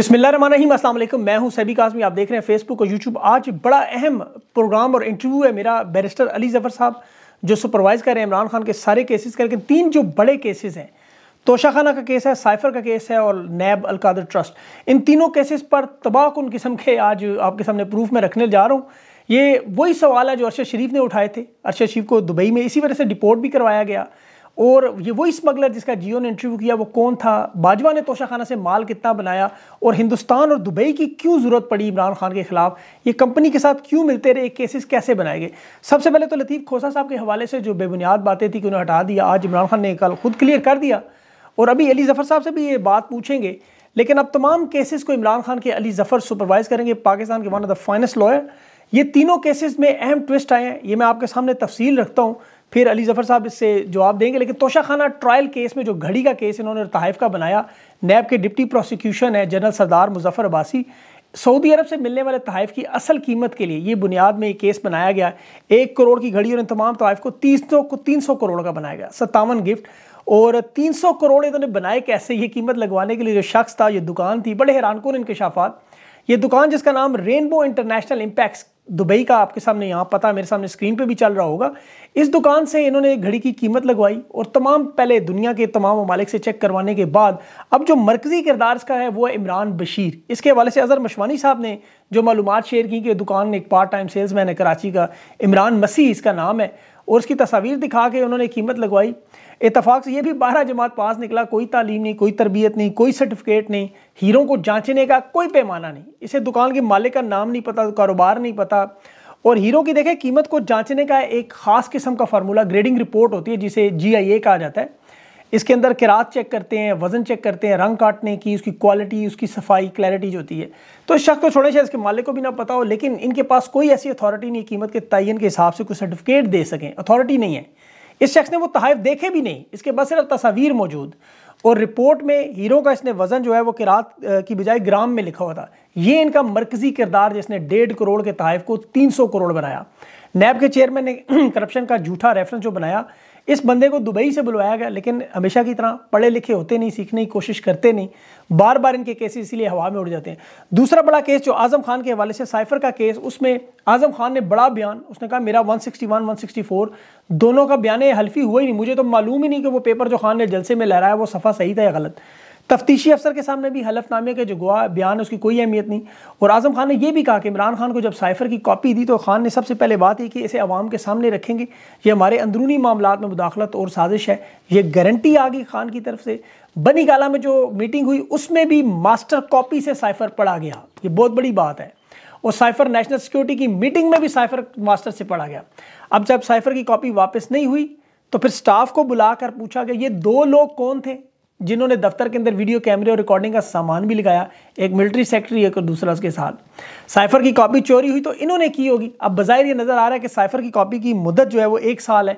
बिस्मिल्लाम असल मैं हूं सभी काजमी आप देख रहे हैं फेसबुक और यूट्यूब आज बड़ा अहम प्रोग्राम और इंटरव्यू है मेरा बैरिस्टर अली ज़फ़र साहब जो सुपरवाइज़ कर रहे हैं इमरान खान के सारे केसेस का लेकिन तीन जो बड़े केसेस हैं तोशा खाना का केस है साइफर का केस है और नैब अलकादर ट्रस्ट इन तीनों केसेस पर तबाह उन किस्म के आज आपके सामने प्रूफ में रखने जा रहा हूँ ये वही सवाल है जो अरशद शरीफ ने उठाए थे अरशद शरीफ को दुबई में इसी वजह से डिपोर्ट भी करवाया गया और ये वही स्मगलर जिसका जियो ने इंटरव्यू किया वो कौन था बाजवा ने तोशाखाना से माल कितना बनाया और हिंदुस्तान और दुबई की क्यों ज़रूरत पड़ी इमरान खान के खिलाफ ये कंपनी के साथ क्यों मिलते रहे केसेस कैसे बनाए गए सबसे पहले तो लतीफ़ खोसा साहब के हवाले से जो बेबुनियाद बातें थी कि उन्हें हटा दिया आज इमरान खान ने कल खुद क्लियर कर दिया और अभी अली जफ़र साहब से भी ये बात पूछेंगे लेकिन अब तमाम केसेस को इमरान खान के अली जफ़र सुपरवाइज़ करेंगे पाकिस्तान के one of the finest lawyer ये तीनों केसेस में अहम ट्विस्ट आए हैं ये मैं आपके सामने तफसील रखता हूँ फिर अली ज़फ़र साहब इससे जवाब देंगे लेकिन तोशा खाना ट्रायल केस में जो घड़ी का केस इन्होंने तहफ़ का बनाया नैब के डिप्टी प्रोसिक्यूशन है general Sardar Muzaffar Abbasi Saudi Arab से मिलने वाले तहफ़ की असल कीमत के लिए ये बुनियाद में ये केस बनाया गया एक करोड़ की घड़ी और इन तमाम तहफ़ को तीस सौ को तीन सौ करोड़ का बनाया गया सत्तावन गिफ्ट और तीन सौ करोड़ इन्होंने बनाए कैसे ये कीमत लगवाने के लिए जो शख्स था ये दुकान थी बड़े हैरान कौन इनकशाफात ये दुकान जिसका नाम रेनबो इंटरनेशनल इम्पैक्ट्स दुबई का आपके सामने यहाँ पता मेरे सामने स्क्रीन पे भी चल रहा होगा इस दुकान से इन्होंने घड़ी की कीमत लगवाई और तमाम पहले दुनिया के तमाम ममालिक से चेक करवाने के बाद अब जो मरकज़ी किरदार इसका है वो है इमरान बशीर इसके हवाले से अजहर मशवानी साहब ने जो मालूम शेयर की कि दुकान एक पार्ट टाइम सेल्समैन है कराची का इमरान मसीह इसका नाम है और उसकी तस्वीर दिखा के उन्होंने कीमत लगवाई इतफाक़ से ये भी बारह जमात पास निकला कोई तालीम नहीं कोई तरबियत नहीं कोई सर्टिफिकेट नहीं हीरों को जांचने का कोई पैमाना नहीं इसे दुकान के मालिक का नाम नहीं पता कारोबार नहीं पता और हीरो की देखें कीमत को जांचने का एक ख़ास किस्म का फार्मूला ग्रेडिंग रिपोर्ट होती है जिसे जी आई ए कहा जाता है इसके अंदर किरात चेक करते हैं वज़न चेक करते हैं रंग काटने की उसकी क्वालिटी उसकी सफाई क्लैरिटी जो होती है तो इस शख्स को छोड़े शायद इसके मालिक को भी ना पता हो लेकिन इनके पास कोई ऐसी अथॉरिटी नहीं कीमत के तयन के हिसाब से कोई सर्टिफिकेट दे सकें अथॉरिटी नहीं है इस शख्स ने वो तहफ देखे भी नहीं इसके बस सिर्फ तस्वीर मौजूद और रिपोर्ट में हीरो का इसने वज़न जो है वो किरात की बजाय ग्राम में लिखा हुआ था ये इनका मरकज़ी किरदार जिसने डेढ़ करोड़ के तहफ़ को तीन सौ करोड़ बनाया नैब के चेयरमैन ने करप्शन का झूठा रेफरेंस जो बनाया इस बंदे को दुबई से बुलवाया गया लेकिन हमेशा की तरह पढ़े लिखे होते नहीं सीखने की कोशिश करते नहीं बार बार इनके केसेस इसीलिए हवा में उड़ जाते हैं दूसरा बड़ा केस जो आजम खान के हवाले से साइफर का केस उसमें आजम खान ने बड़ा बयान उसने कहा मेरा 161 164 दोनों का बयान हल्फी हुआ ही नहीं मुझे तो मालूम ही नहीं कि वो पेपर जो खान ने जलसे में लहराया वो सफ़ा सही था या गलत तफ्तीशी अफसर के सामने भी हलफनामे के जो गुआ बयान है उसकी कोई अहमियत नहीं और आजम खान ने यह भी कहा कि इमरान खान को जब साइफर की कॉपी दी तो खान ने सबसे पहले बात की कि इसे आवाम के सामने रखेंगे ये हमारे अंदरूनी मामला में मुदाखलत और साजिश है ये गारंटी आ गई खान की तरफ से बनी गाला में जो मीटिंग हुई उसमें भी मास्टर कॉपी से साइफर पढ़ा गया ये बहुत बड़ी बात है और साइफर नेशनल सिक्योरिटी की मीटिंग में भी साइफर मास्टर से पढ़ा गया अब जब साइफर की कॉपी वापस नहीं हुई तो फिर स्टाफ को बुलाकर पूछा गया ये दो लोग कौन थे जिन्होंने दफ्तर के अंदर वीडियो कैमरे और रिकॉर्डिंग का सामान भी लगाया एक मिलिट्री सेक्रेटरी एक और दूसरा उसके साथ साइफर की कॉपी चोरी हुई तो इन्होंने की होगी अब बाज़ाहिर ये नज़र आ रहा है कि साइफर की कॉपी की मुद्दत जो है वो एक साल है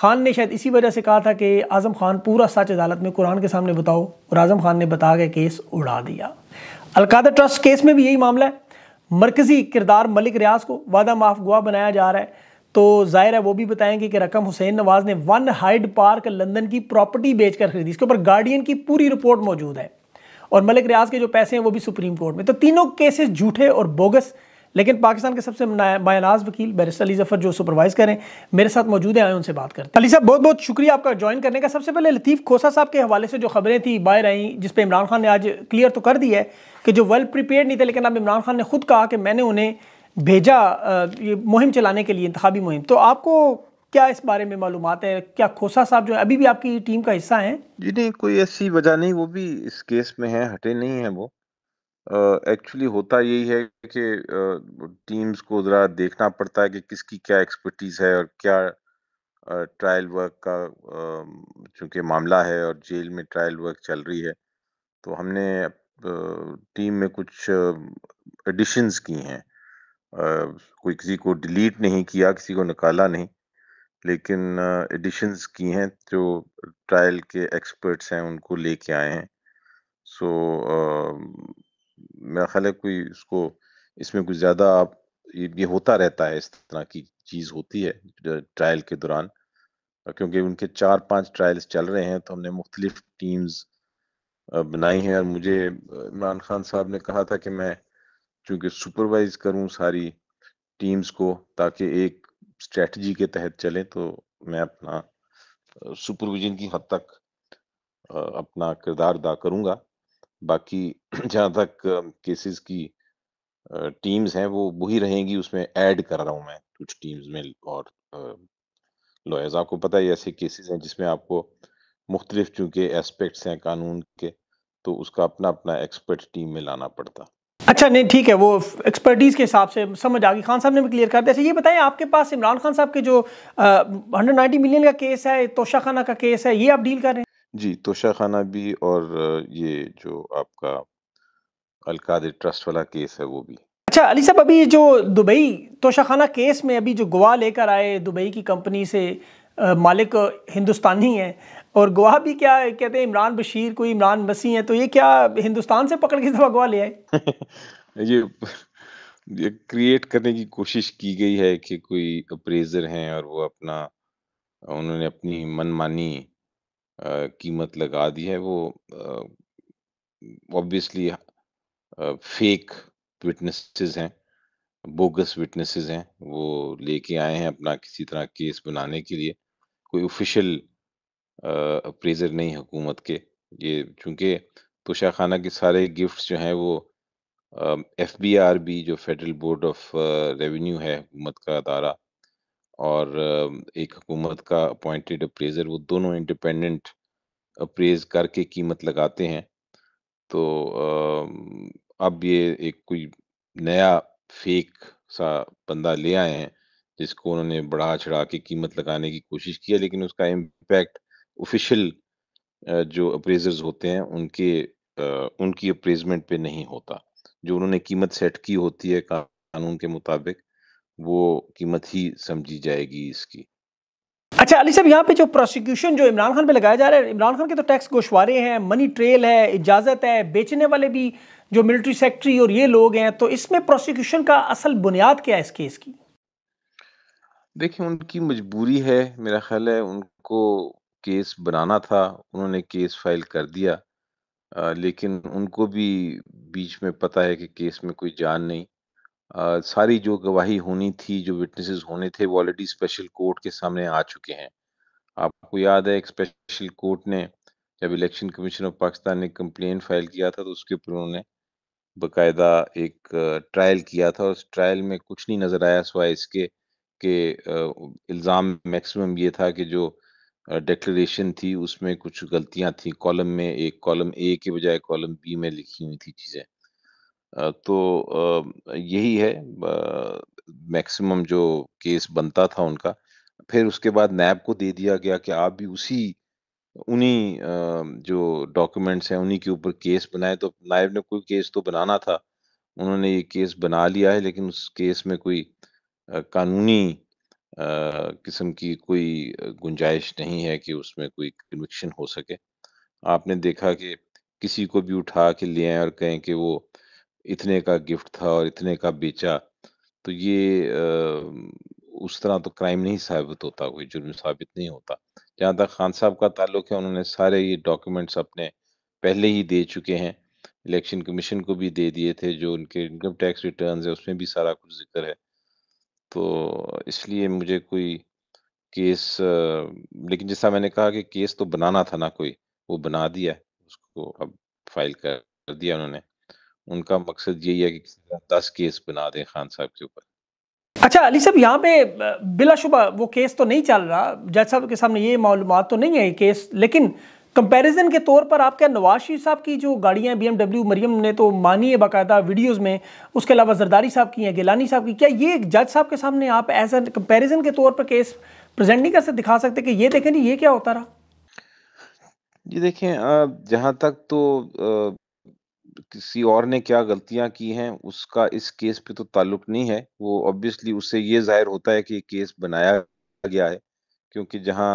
खान ने शायद इसी वजह से कहा था कि आज़म खान पूरा सच अदालत में कुरान के सामने बताओ और आज़म खान ने बता के केस उड़ा दिया अलकादा ट्रस्ट केस में भी यही मामला है मरकज़ी किरदार मलिक रियाज को वादा माफ गुआ बनाया जा रहा है तो जाहिर है वो भी बताएंगे कि रकम हुसैन नवाज ने वन हाइड पार्क लंदन की प्रॉपर्टी बेचकर खरीदी इसके ऊपर गार्डियन की पूरी रिपोर्ट मौजूद है और मलिक रियाज के जो पैसे हैं वो भी सुप्रीम कोर्ट में तो तीनों केसेस झूठे और बोगस लेकिन पाकिस्तान के सबसे बायनाज वकील बैरिस्टर अली जफर जो सुपरवाइज करें मेरे साथ मौजूद है आए उनसे बात करते हैं अली साहब बहुत बहुत शुक्रिया आपका ज्वाइन करने का सबसे पहले लतीफ़ खोसा साहब के हवाले से जो खबरें थी बाहर आई जिस पर इमरान खान ने आज क्लियर तो कर दी है कि जो वेल प्रिपेयर नहीं थे लेकिन अब इमरान खान ने खुद कहा कि मैंने उन्हें भेजा ये मुहिम चलाने के लिए इंतबी मुहिम तो आपको क्या इस बारे में मालूम है क्या खोसा साहब जो है अभी भी आपकी टीम का हिस्सा हैं जी नहीं कोई ऐसी वजह नहीं वो भी इस केस में है हटे नहीं है वो एक्चुअली uh, होता यही है कि टीम्स uh, को ज़रा देखना पड़ता है कि किसकी क्या एक्सपर्टीज़ है और क्या ट्रायल uh, वर्क का चूंकि मामला है और जेल में ट्रायल वर्क चल रही है तो हमने टीम में कुछ एडिशंस की हैं कोई किसी को डिलीट नहीं किया किसी को निकाला नहीं लेकिन एडिशंस की हैं जो ट्रायल के एक्सपर्ट्स हैं उनको लेके आए हैं सो मेरा ख्याल है कोई इसको इसमें कुछ ज़्यादा आप ये, ये होता रहता है इस तरह की चीज़ होती है ट्रायल के दौरान क्योंकि उनके चार पांच ट्रायल्स चल रहे हैं तो हमने मुख्तलिफ टीम्स बनाई हैं और मुझे इमरान खान साहब ने कहा था कि मैं चूंकि सुपरवाइज करूं सारी टीम्स को ताकि एक स्ट्रेटजी के तहत चले तो मैं अपना सुपरविजन की हद तक अपना किरदार अदा करूंगा बाकी जहां तक केसेस की टीम्स हैं वो वही रहेंगी उसमें ऐड कर रहा हूं मैं कुछ टीम्स में और लॉयर्स आपको पता है ऐसे केसेस हैं जिसमें आपको मुख्तलिफ चूँकि एस्पेक्ट्स हैं कानून के तो उसका अपना अपना एक्सपर्ट टीम में लाना पड़ता अच्छा नहीं ठीक है वो एक्सपर्टीज़ के हिसाब से समझ आ गई खान साहब ने भी क्लियर कर दिया अच्छा ये बताएं आपके पास इमरान खान साहब के जो आ, 190 मिलियन का केस है तोशा खाना का केस है ये आप डील कर रहे हैं जी तोशा खाना भी और ये जो आपका अलकादिर ट्रस्ट वाला केस है वो भी अच्छा अली साहब अभी जो दुबई तोशा खाना केस में अभी जो गवाह लेकर आए दुबई की कंपनी से मालिक हिंदुस्तानी है और गवाह भी क्या है कहते हैं इमरान बशीर कोई इमरान मसीह है तो ये क्या हिंदुस्तान से पकड़ के दफा गवाह ले आए ये ये क्रिएट करने की कोशिश की गई है कि कोई अप्रेजर हैं और वो अपना उन्होंने अपनी मनमानी कीमत लगा दी है वो ऑब्वियसली फेक विटनेसेस हैं बोगस विटनेसेस हैं वो लेके आए हैं अपना किसी तरह केस बनाने के लिए कोई ऑफिशियल अप्रेजर नहीं हुकूमत के ये चूँकि तोशा खाना के सारे गिफ्ट्स जो हैं वो एफ बी आर बी जो फेडरल बोर्ड ऑफ रेवेन्यू है हुकूमत का अदारा और uh, एक हुकूमत का अपॉइंटेड अप्रेजर वो दोनों इंडिपेंडेंट अप्रेज करके कीमत लगाते हैं तो uh, अब ये एक कोई नया फेक सा बंदा ले आए हैं जिसको उन्होंने बढ़ा चढ़ा के कीमत लगाने की कोशिश की है लेकिन उसका इम्पैक्ट ऑफिशियल जो अप्रेजर्स होते हैं उनके उनकी अप्रेजमेंट पे नहीं होता जो उन्होंने कीमत सेट की होती है कानून के मुताबिक वो कीमत ही समझी जाएगी इसकी अच्छा अली साहब यहाँ पे जो प्रोसिक्यूशन जो इमरान खान पे लगाया जा रहा है इमरान खान के तो टैक्स गोशवारे हैं मनी ट्रेल है इजाज़त है बेचने वाले भी जो मिलिट्री सेक्रेटरी और ये लोग हैं तो इसमें प्रोसिक्यूशन का असल बुनियाद क्या है इस केस की देखिए उनकी मजबूरी है मेरा ख्याल है उनको केस बनाना था, उन्होंने केस फाइल कर दिया। लेकिन उनको भी बीच में पता है कि केस में कोई जान नहीं। सारी जो गवाही होनी थी, जो विटनेसेस होने थे, वो ऑलरेडी स्पेशल कोर्ट के सामने आ चुके हैं। आपको याद है एक स्पेशल कोर्ट ने जब इलेक्शन कमीशन ऑफ पाकिस्तान ने कंप्लेंट फाइल किया था, तो उसके ऊपर उन्होंने बाकायदा एक ट्रायल किया था उस ट्रायल में कुछ नहीं नज़र आया सिवाय इसके के इल्ज़ाम मैक्सिमम ये था कि जो डिक्लेरेशन थी उसमें कुछ गलतियां थी कॉलम में एक कॉलम ए के बजाय कॉलम बी में लिखी हुई थी चीज़ें तो यही है मैक्सिमम जो केस बनता था उनका फिर उसके बाद नैब को दे दिया गया कि आप भी उसी उन्हीं जो डॉक्यूमेंट्स हैं उन्हीं के ऊपर केस बनाए तो नायब ने कोई केस तो बनाना था उन्होंने ये केस बना लिया है लेकिन उस केस में कोई कानूनी किस्म की कोई गुंजाइश नहीं है कि उसमें कोई कन्विक्शन हो सके। आपने देखा कि किसी को भी उठा के ले आए और कहें कि वो इतने का गिफ्ट था और इतने का बेचा, तो ये उस तरह तो क्राइम नहीं साबित होता, कोई जुर्म साबित नहीं होता। जहाँ तक खान साहब का ताल्लुक है, उन्होंने सारे ये डॉक्यूमेंट्स अपने पहले ही दे चुके हैं। इलेक्शन कमीशन को भी दे दिए थे, जो उनके इनकम टैक्स रिटर्न्स है, उसमें भी सारा कुछ ज़िक्र है। तो इसलिए मुझे कोई केस लेकिन जैसा मैंने कहा कि केस तो बनाना था ना कोई, वो बना दिया उसको अब फाइल कर दिया उन्होंने। उनका मकसद यही है कि किसी केस बना दें खान साहब के ऊपर। अच्छा अली साहब यहाँ पे बिलाशुबा वो केस तो नहीं चल रहा, जज साहब के सामने ये मालूम तो नहीं है ये केस लेकिन कंपैरिजन के तौर पर आपके नवाशी साहब की जो गाड़ियां बी एमडब्ल्यू मरियम ने तो मानी है बाकायदा वीडियोज़ में उसके अलावा जरदारी साहब की हैं गिलानी साहब की क्या ये एक जज साहब के सामने आप एज एन कंपेरिजन के तौर पर केस प्रेजेंट नहीं कर सकते दिखा सकते कि ये देखें जी ये क्या होता रहा जी देखें जहाँ तक तो आ, किसी और ने क्या गलतियां की हैं उसका इस केस पे तो ताल्लुक नहीं है वो ऑब्वियसली उससे ये जाहिर होता है कि केस बनाया गया है क्योंकि जहाँ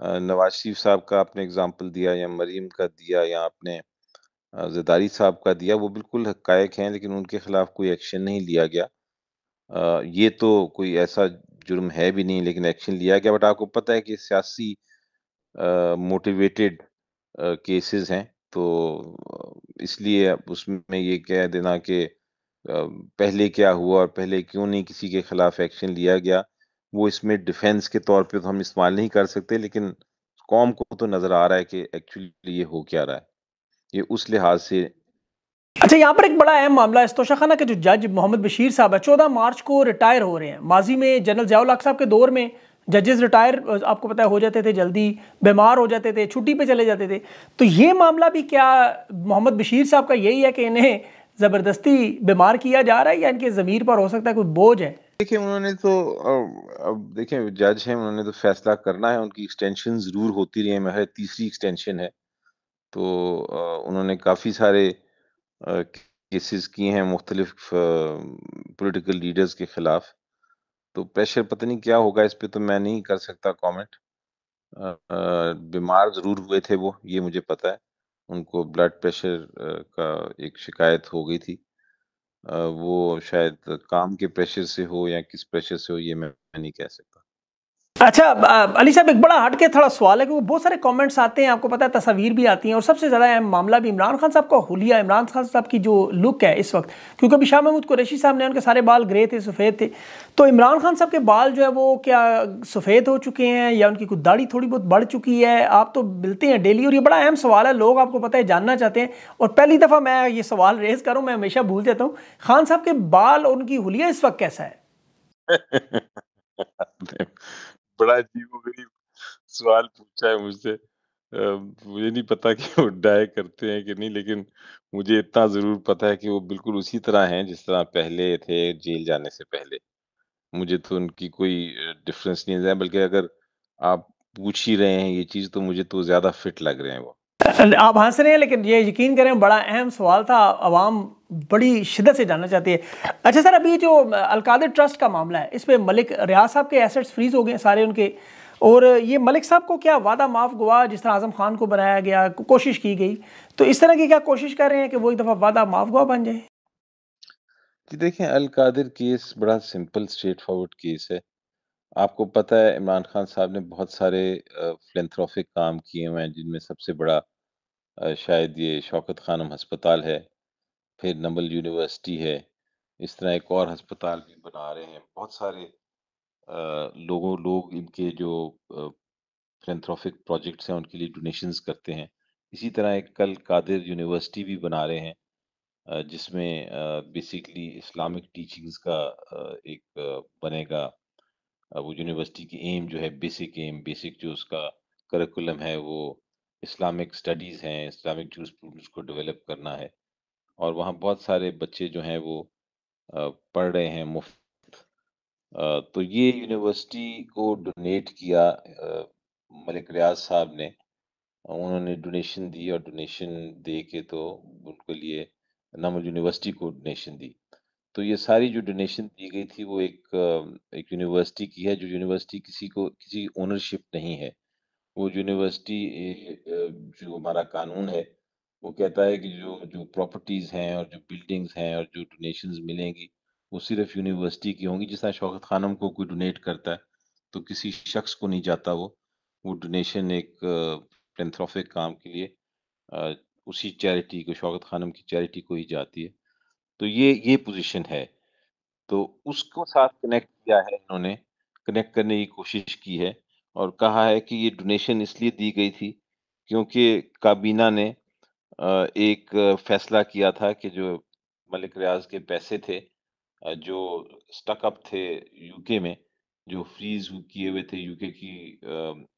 नवाज शरीफ साहब का आपने एग्ज़ाम्पल दिया या मरीम का दिया या आपने जदारी साहब का दिया, वो बिल्कुल हक़ाइक़ हैं लेकिन उनके ख़िलाफ़ कोई एक्शन नहीं लिया गया। आ, ये तो कोई ऐसा जुर्म है भी नहीं लेकिन एक्शन लिया गया बट आपको पता है कि सियासी मोटिवेटेड केसेस हैं तो इसलिए उसमें ये कह देना कि पहले क्या हुआ और पहले क्यों नहीं किसी के ख़िलाफ़ एक्शन लिया गया, वो इसमें डिफेंस के तौर पे तो हम इस्तेमाल नहीं कर सकते लेकिन कौम को तो नजर आ रहा है कि एक्चुअली ये हो क्या रहा है ये उस लिहाज से अच्छा यहाँ पर एक बड़ा अहम मामला इस्तोशा खाना के जो जज मोहम्मद बशीर साहब है चौदह मार्च को रिटायर हो रहे हैं माजी में जनरल जयाउल साहब के दौर में जजेस रिटायर आपको पता है हो जाते थे जल्दी बीमार हो जाते थे छुट्टी पे चले जाते थे तो ये मामला भी क्या मोहम्मद बशीर साहब का यही है कि इन्हें ज़बरदस्ती बीमार किया जा रहा है या इनके ज़मीर पर हो सकता है कोई बोझ है देखिए उन्होंने तो अब देखिए जज हैं उन्होंने तो फैसला करना है उनकी एक्सटेंशन ज़रूर होती रही है मेरा तीसरी एक्सटेंशन है तो उन्होंने काफ़ी सारे केसेस किए हैं मुख्तलिफ पॉलिटिकल लीडर्स के खिलाफ तो प्रेशर पता नहीं क्या होगा इस पर तो मैं नहीं कर सकता कमेंट बीमार ज़रूर हुए थे वो ये मुझे पता है उनको ब्लड प्रेशर का एक शिकायत हो गई थी वो शायद काम के प्रेशर से हो या किस प्रेशर से हो ये मैं नहीं कह सकता। अच्छा अली साहब एक बड़ा हट के थोड़ा सवाल है क्योंकि बहुत सारे कमेंट्स आते हैं आपको पता है तस्वीर भी आती हैं और सबसे ज़्यादा अहम मामला भी इमरान खान साहब का होलिया इमरान खान साहब की जो लुक है इस वक्त क्योंकि अभी शाह महमूद कुरेशी साहब ने उनके सारे बाल ग्रे थे सफ़ेद थे तो इमरान खान साहब के बाल जो है वो क्या सफ़ेद हो चुके हैं या उनकी कुछ दाढ़ी थोड़ी बहुत बढ़ चुकी है आप तो मिलते हैं डेली और ये बड़ा अहम सवाल है लोग आपको पता है जानना चाहते हैं और पहली दफ़ा मैं ये सवाल रेज़ करूँ मैं हमेशा भूल जाता हूँ खान साहब के बाल और उनकी हुलिया इस वक्त कैसा है बड़ा अजीब गरीब सवाल पूछा है मुझसे मुझे नहीं पता कि वो डाय करते हैं कि नहीं लेकिन मुझे इतना जरूर पता है कि वो बिल्कुल उसी तरह हैं जिस तरह पहले थे जेल जाने से पहले मुझे तो उनकी कोई डिफरेंस नहीं है बल्कि अगर आप पूछ ही रहे हैं ये चीज तो मुझे तो ज्यादा फिट लग रहे हैं वो आप हंस रहे हैं लेकिन ये यकीन करें बड़ा अहम सवाल था आवाम बड़ी शिदत से जानना चाहती है अच्छा सर अभी जो अलकादर ट्रस्ट का मामला है इस पर मलिक रियाज साहब के एसेट्स फ्रीज हो गए सारे उनके और ये मलिक साहब को क्या वादा माफ़ गुआ जिस तरह आज़म खान को बनाया गया कोशिश की गई तो इस तरह की क्या कोशिश कर रहे हैं कि वो एक दफ़ा वादा माफ़ गुआ बन जाए जी देखें अलकादर केस बड़ा सिंपल स्ट्रेट फॉरवर्ड केस है आपको पता है इमरान खान साहब ने बहुत सारे फिलेंथ्रॉफिक काम किए हुए हैं जिनमें सबसे बड़ा शायद ये शौकत खानम हस्पताल है, फिर नंबल यूनिवर्सिटी है, इस तरह एक और हस्पताल भी बना रहे हैं। बहुत सारे लोगों लोग इनके जो अ, प्रोजेक्ट्स हैं, उनके लिए डोनेशंस करते हैं। इसी तरह एक कल कादिर यूनिवर्सिटी भी बना रहे हैं जिसमें बेसिकली इस्लामिक टीचिंग्स का एक बनेगा। वो यूनिवर्सिटी की एम जो है, बेसिक एम बेसिक जो उसका करिकुलम है, वो इस्लामिक स्टडीज़ हैं, इस्लामिक जूस जूरिसप्रूडेंस को डेवलप करना है और वहाँ बहुत सारे बच्चे जो हैं वो पढ़ रहे हैं मुफ्त तो ये यूनिवर्सिटी को डोनेट किया मलिक रियाज साहब ने। उन्होंने डोनेशन दी और डोनेशन दे के तो उनके लिए नमल यूनिवर्सिटी को डोनेशन दी। तो ये सारी जो डोनेशन दी गई थी वो एक एक यूनिवर्सिटी की है जो यूनिवर्सिटी किसी को किसी की ओनरशिप नहीं है। वो यूनिवर्सिटी जो हमारा कानून है वो कहता है कि जो जो प्रॉपर्टीज हैं और जो बिल्डिंग्स हैं और जो डोनेशंस मिलेंगी वो सिर्फ यूनिवर्सिटी की होंगी जिस तरह शौकत खानम को कोई डोनेट करता है तो किसी शख्स को नहीं जाता वो वो डोनेशन एक पेंथ्रॉफिक काम के लिए उसी चैरिटी को शौकत खानम की चैरिटी को ही जाती है तो ये ये पोजीशन है तो उसको साथ कनेक्ट किया है इन्होंने कनेक्ट करने की कोशिश की है और कहा है कि ये डोनेशन इसलिए दी गई थी क्योंकि काबीना ने एक फैसला किया था कि जो मलिक रियाज के पैसे थे जो स्टकअप थे यूके में जो फ्रीज किए हुए थे यूके की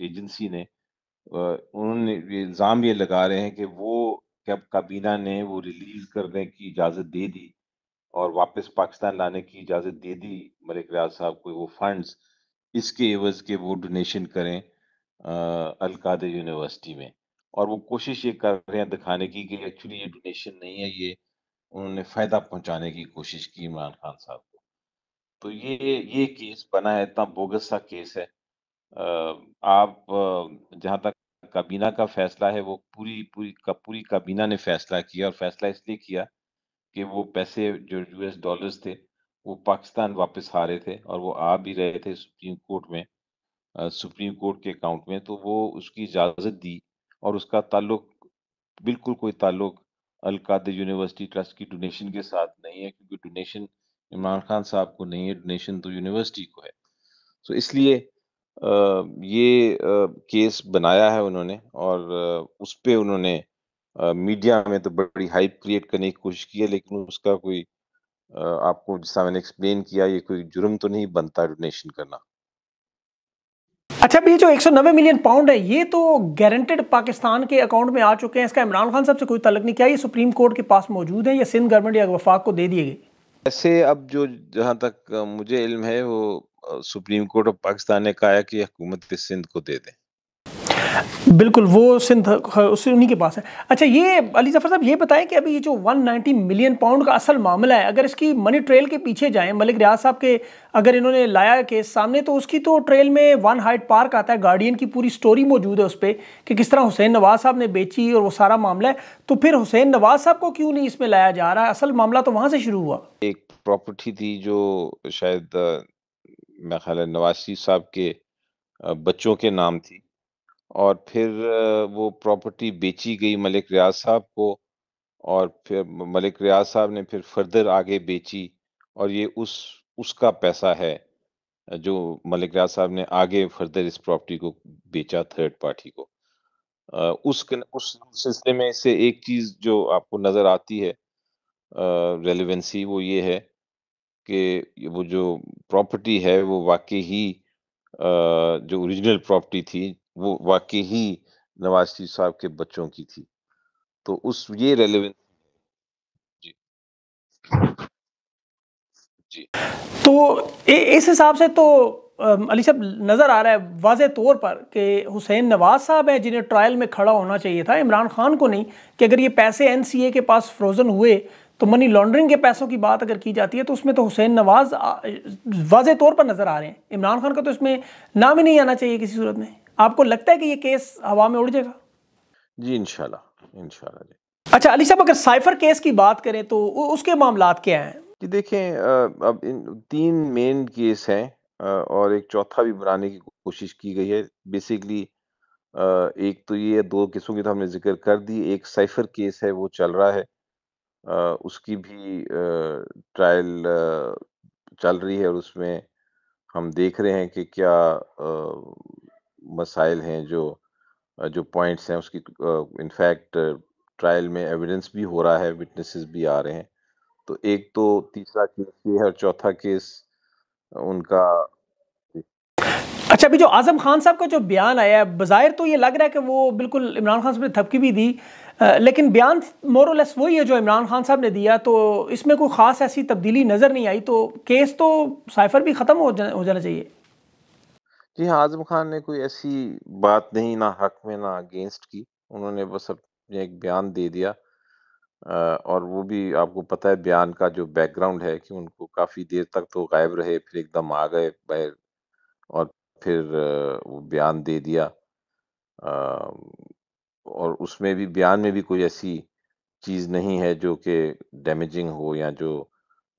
एजेंसी ने उन्होंने ये इल्ज़ाम ये लगा रहे हैं कि वो क्या काबीना ने वो रिलीज करने की इजाज़त दे दी और वापस पाकिस्तान लाने की इजाज़त दे दी मलिक रियाज साहब को वो फंड्स इसके एवज के वो डोनेशन करें अलकादर यूनिवर्सिटी में और वो कोशिश ये कर रहे हैं दिखाने की कि एक्चुअली ये डोनेशन नहीं है ये उन्होंने फ़ायदा पहुंचाने की कोशिश की इमरान खान साहब को तो ये ये केस बना है इतना बोगस सा केस है आप जहाँ तक काबीना का फैसला है वो पूरी पूरी का पूरी काबीना ने फैसला किया और फैसला इसलिए किया कि वो पैसे जो यूएस डॉलर्स थे वो पाकिस्तान वापस आ रहे थे और वो आ भी रहे थे सुप्रीम कोर्ट में सुप्रीम कोर्ट के अकाउंट में तो वो उसकी इजाज़त दी और उसका ताल्लुक बिल्कुल कोई ताल्लुक अलकाद यूनिवर्सिटी ट्रस्ट की डोनेशन के साथ नहीं है क्योंकि डोनेशन इमरान खान साहब को नहीं है डोनेशन तो यूनिवर्सिटी को है सो तो so, इसलिए ये केस बनाया है उन्होंने और उस पर उन्होंने मीडिया में तो बड़ी हाइप क्रिएट करने की कोशिश की है लेकिन उसका कोई आपको जैसा मैंने एक्सप्लेन किया ये कोई जुर्म तो नहीं बनता डोनेशन करना अच्छा भी जो 190 मिलियन पाउंड है ये तो गारंटेड पाकिस्तान के अकाउंट में आ चुके हैं इसका इमरान खान साहब से कोई तलक नहीं क्या ये सुप्रीम कोर्ट के पास मौजूद है या सिंध गवर्नमेंट या वफाक को दे दिए गए ऐसे अब जो जहाँ तक मुझे इल्म है वो सुप्रीम कोर्ट ऑफ पाकिस्तान ने कहा है कि हुकूमत सिंध को दे दें बिल्कुल वो सिंध उसी उन्हीं के पास है अच्छा ये अली जफ़र साहब ये बताएं कि अभी ये जो 190 मिलियन पाउंड का असल मामला है अगर इसकी मनी ट्रेल के पीछे जाएं मलिक रियाज साहब के अगर इन्होंने लाया केस सामने तो उसकी तो ट्रेल में वन हाइट पार्क आता है गार्डियन की पूरी स्टोरी मौजूद है उस पर कि किस तरह हुसैन नवाज साहब ने बेची और वो सारा मामला है तो फिर हुसैन नवाज साहब को क्यों नहीं इसमें लाया जा रहा है असल मामला तो वहाँ से शुरू हुआ एक प्रॉपर्टी थी जो शायद मेरा ख्याल नवासी साहब के बच्चों के नाम थी और फिर वो प्रॉपर्टी बेची गई मलिक रियाज साहब को और फिर मलिक रियाज साहब ने फिर फर्दर आगे बेची और ये उस उसका पैसा है जो मलिक रियाज साहब ने आगे फर्दर इस प्रॉपर्टी को बेचा थर्ड पार्टी को उस उस सिलसिले में से एक चीज जो आपको नजर आती है रेलिवेंसी वो ये है कि वो जो प्रॉपर्टी है वो वाकई ही जो ओरिजिनल प्रॉपर्टी थी वो वाकई ही नवाज शरीफ साहब के बच्चों की थी तो उस ये रेलिवेंट जी जी तो इस हिसाब से तो अली साहब नज़र आ रहा है वाज तौर पर कि हुसैन नवाज साहब हैं जिन्हें ट्रायल में खड़ा होना चाहिए था इमरान खान को नहीं कि अगर ये पैसे एन सी ए के पास फ्रोज़न हुए तो मनी लॉन्ड्रिंग के पैसों की बात अगर की जाती है तो उसमें तो हुसैन नवाज वाज तौर पर नज़र आ रहे हैं इमरान खान का तो इसमें नाम ही नहीं आना चाहिए किसी सूरत में आपको लगता है कि ये केस हवा में उड़ जाएगा जी इनशाला इनशाला जी अच्छा अली साहब अगर साइफर केस की बात करें तो उसके मामला क्या हैं जी देखें अब इन तीन मेन केस हैं और एक चौथा भी बनाने की कोशिश की गई है बेसिकली एक तो ये दो केसों की तो हमने जिक्र कर दी एक साइफर केस है वो चल रहा है उसकी भी ट्रायल चल रही है और उसमें हम देख रहे हैं कि क्या मसाइल हैं जो जो पॉइंट्स हैं उसकी इनफैक्ट ट्रायल में एविडेंस भी हो रहा है विटनेसेस भी आ रहे हैं तो एक तो तीसरा केस ये है और चौथा केस उनका अच्छा अभी जो आजम खान साहब का जो बयान आया है बाहिर तो ये लग रहा है कि वो बिल्कुल इमरान खान साहब ने थपकी भी दी आ, लेकिन बयान मोरलेस वही है जो इमरान खान साहब ने दिया तो इसमें कोई ख़ास ऐसी तब्दीली नज़र नहीं आई तो केस तो साइफर भी ख़त्म हो जाना चाहिए जी हाँ, आज़म खान ने कोई ऐसी बात नहीं ना हक में ना अगेंस्ट की। उन्होंने बस अपने एक बयान दे दिया और वो भी आपको पता है बयान का जो बैकग्राउंड है कि उनको काफ़ी देर तक तो गायब रहे, फिर एकदम आ गए बाहर और फिर वो बयान दे दिया। और उसमें भी बयान में भी कोई ऐसी चीज़ नहीं है जो कि डैमेजिंग हो या जो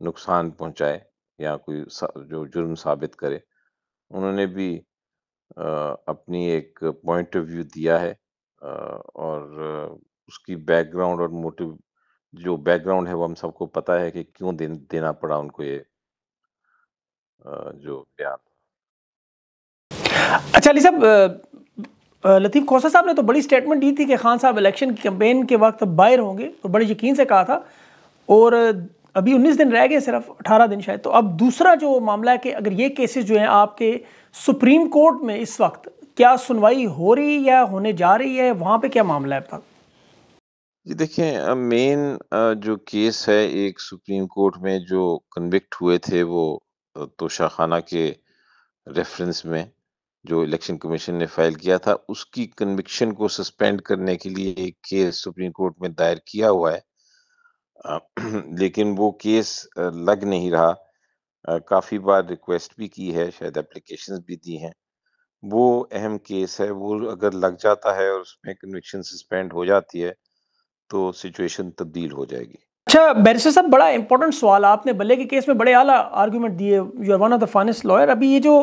नुकसान पहुँचाए या कोई जो जुर्म साबित करे। उन्होंने भी आ, अपनी एक पॉइंट ऑफ व्यू दिया है आ, और उसकी बैकग्राउंड और मोटिव जो बैकग्राउंड है वो हम सबको पता है कि क्यों दे, देना पड़ा उनको ये आ, जो बयान अच्छा साहब लतीफ़ खोसा साहब ने तो बड़ी स्टेटमेंट दी थी कि खान साहब इलेक्शन की कैंपेन के वक्त बाहर होंगे और बड़े यकीन से कहा था और अभी 19 दिन रह गए सिर्फ 18 दिन शायद तो अब दूसरा जो मामला है कि अगर ये केसेस जो हैं आपके सुप्रीम कोर्ट में इस वक्त क्या सुनवाई हो रही है या होने जा रही है वहाँ पे क्या मामला है जी देखें मेन जो केस है एक सुप्रीम कोर्ट में जो कन्विक्ट हुए थे वो तोशा खाना के रेफरेंस में जो इलेक्शन कमीशन ने फाइल किया था उसकी कन्विक्शन को सस्पेंड करने के लिए एक केस सुप्रीम कोर्ट में दायर किया हुआ है लेकिन वो केस लग नहीं रहा काफ़ी बार रिक्वेस्ट भी की है शायद एप्लीकेशन भी दी हैं वो अहम केस है वो अगर लग जाता है और उसमें कन्विक्शन सस्पेंड हो जाती है तो सिचुएशन तब्दील हो जाएगी अच्छा बैरिस्टर साहब बड़ा इंपॉर्टेंट सवाल आपने बल्ले के केस में बड़े आला आर्गूमेंट दिए you are one of the finest lawyer अभी ये जो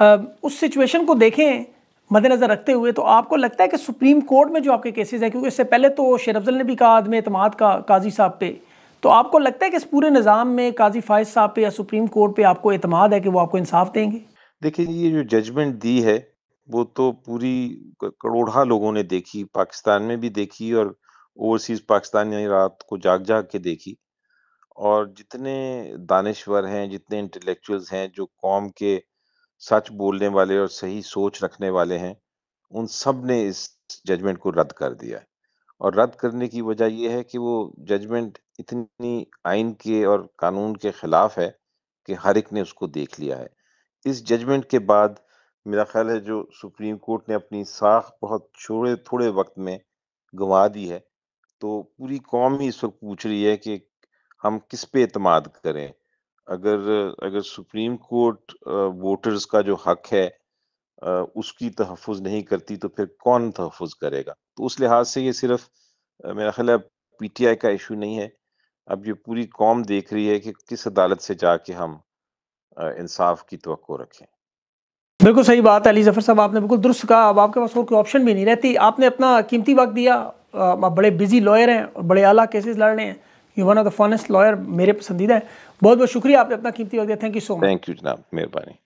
आ, उस सिचुएशन को देखें मद्देनज़र रखते हुए तो आपको लगता है कि सुप्रीम कोर्ट में जो आपके केसेस हैं क्योंकि इससे पहले तो शेर अफजल ने भी कहा आदम अतमाद का काजी साहब पे तो आपको लगता है कि इस पूरे निज़ाम में काजी फायज साहब पे या सुप्रीम कोर्ट पे आपको अतमाद है कि वो आपको इंसाफ देंगे देखिए ये जो जजमेंट दी है वो तो पूरी करोड़ा लोगों ने देखी पाकिस्तान में भी देखी और ओवरसीज पाकिस्तान रात को जाग जाग के देखी और जितने दानश्वर हैं जितने इंटेलेक्चुअल्स हैं जो कौम के सच बोलने वाले और सही सोच रखने वाले हैं उन सब ने इस जजमेंट को रद्द कर दिया है और रद्द करने की वजह यह है कि वो जजमेंट इतनी आइन के और कानून के खिलाफ है कि हर एक ने उसको देख लिया है इस जजमेंट के बाद मेरा ख्याल है जो सुप्रीम कोर्ट ने अपनी साख बहुत छोड़े थोड़े वक्त में गंवा दी है तो पूरी कौम ही इस वक्त पूछ रही है कि हम किस पे अतमाद करें अगर अगर सुप्रीम कोर्ट वोटर्स का जो हक है उसकी तहफ़ नहीं करती तो फिर कौन तहफ़ करेगा तो उस लिहाज से ये सिर्फ मेरा ख्याल पी टी आई का इशू नहीं है अब ये पूरी कौम देख रही है कि किस अदालत से जाके हम इंसाफ की तो रखें बिल्कुल सही बात है अली जफर साहब आपने बिल्कुल दुरुस्त कहा अब आपके पास और कोई ऑप्शन भी नहीं रहती आपने अपना कीमती वक्त दिया आप बड़े बिजी लॉयर हैं और बड़े आला केसेस लड़ रहे हैं you one of the finest lawyer मेरे पसंदीदा है बहुत बहुत शुक्रिया आपने अपना कीमती वक्त दिया thank you so much thank you जनाब मेहरबानी